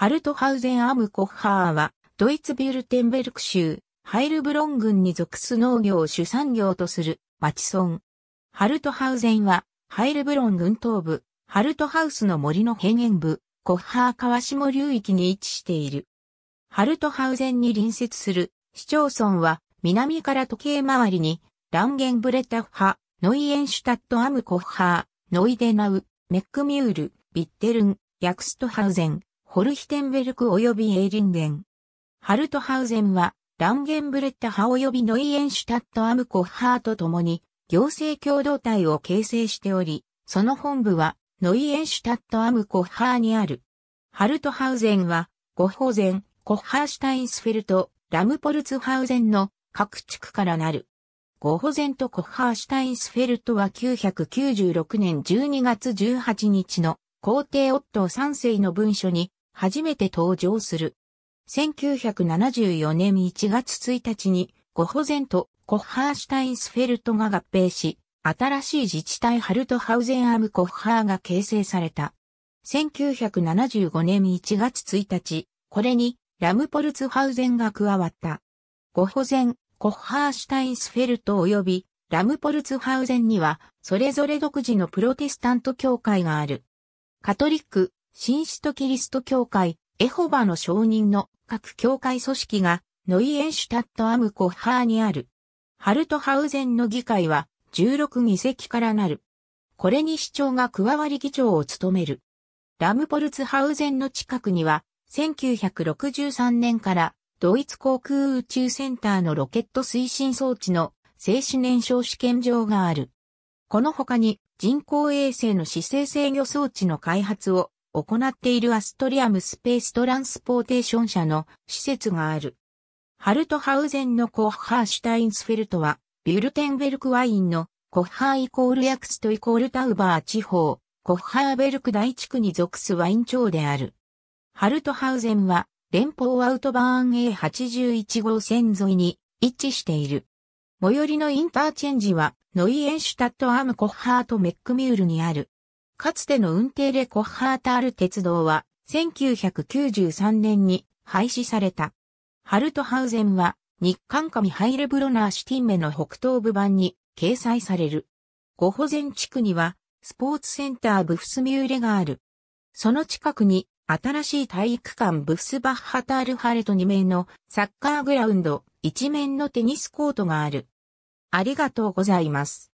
ハルトハウゼンアムコッハーは、ドイツビュルテンベルク州、ハイルブロン郡に属す農業を主産業とする、町村。ハルトハウゼンは、ハイルブロン郡東部、ハルトハウスの森の平原部、コッハー川下流域に位置している。ハルトハウゼンに隣接する市町村は、南から時計回りに、ランゲンブレタッハ、ノイエンシュタットアムコッハー、ノイデナウ、メックミュール、ビッテルン、ヤクストハウゼン、ホルヒテンベルク及びエーリンゲン。ハルトハウゼンは、ランゲンブレッタ派及びノイエンシュタットアムコッハーと共に、行政共同体を形成しており、その本部は、ノイエンシュタットアムコッハーにある。ハルトハウゼンは、ゴッホゼン、コッハーシュタインスフェルト、ラムポルツハウゼンの各地区からなる。ゴッホゼンとコッハーシュタインスフェルトは996年12月18日の皇帝夫3世の文書に初めて登場する。1974年1月1日に、ゴホゼンとコッハーシュタインスフェルトが合併し、新しい自治体ハルトハウゼンアムコッハーが形成された。1975年1月1日、これにラムポルツハウゼンが加わった。ゴホゼン、コッハーシュタインスフェルト及びラムポルツハウゼンには、それぞれ独自のプロテスタント教会がある。カトリック、新首都キリスト教会、エホバの承認の各教会組織が、ノイエンシュタットアムコッハーにある。ハルトハウゼンの議会は、16議席からなる。これに市長が加わり議長を務める。ラムポルツハウゼンの近くには、1963年からドイツ航空宇宙センターのロケット推進装置の静止燃焼試験場がある。この他に人工衛星の姿勢制御装置の開発を行っているアストリアムスペーストランスポーテーション社の施設がある。ハルトハウゼンのコッハーシュタインスフェルトは、ビュルテンベルクワインのコッハーイコールヤクストイコールタウバー地方、コッハーベルク大地区に属すワイン町である。ハルトハウゼンは、連邦アウトバーン A81 号線沿いに位置している。最寄りのインターチェンジは、ノイエンシュタットアームコッハートメックミュールにある。かつての運転レコッハータール鉄道は、1993年に廃止された。ハルトハウゼンは、日韓上ハイレブロナーシティンメの北東部版に掲載される。ゴホゼン地区には、スポーツセンターブフスミューレがある。その近くに、新しい体育館ブフスバッハタールハレト2名のサッカーグラウンド、一面のテニスコートがある。ありがとうございます。